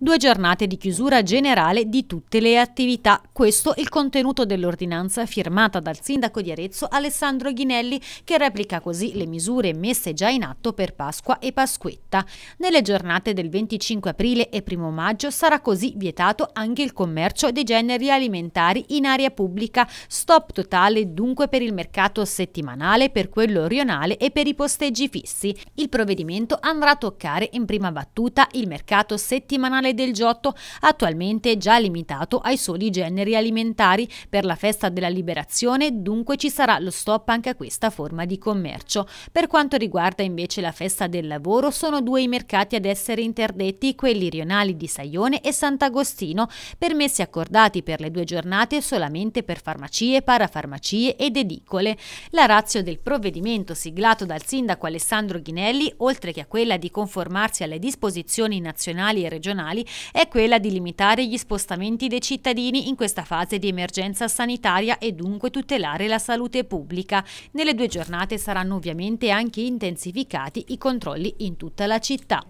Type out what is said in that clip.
due giornate di chiusura generale di tutte le attività. Questo è il contenuto dell'ordinanza firmata dal sindaco di Arezzo Alessandro Ghinelli che replica così le misure messe già in atto per Pasqua e Pasquetta. Nelle giornate del 25 aprile e 1 maggio sarà così vietato anche il commercio dei generi alimentari in area pubblica. Stop totale dunque per il mercato settimanale, per quello rionale e per i posteggi fissi. Il provvedimento andrà a toccare in prima battuta il mercato settimanale edizione del Giotto, attualmente già limitato ai soli generi alimentari. Per la festa della liberazione dunque ci sarà lo stop anche a questa forma di commercio. Per quanto riguarda invece la festa del lavoro sono due i mercati ad essere interdetti, quelli rionali di Saione e Sant'Agostino, permessi accordati per le due giornate solamente per farmacie, parafarmacie ed edicole. La razio del provvedimento siglato dal sindaco Alessandro Ghinelli, oltre che a quella di conformarsi alle disposizioni nazionali e regionali, regionali è quella di limitare gli spostamenti dei cittadini in questa fase di emergenza sanitaria e dunque tutelare la salute pubblica. Nelle due giornate saranno ovviamente anche intensificati i controlli in tutta la città.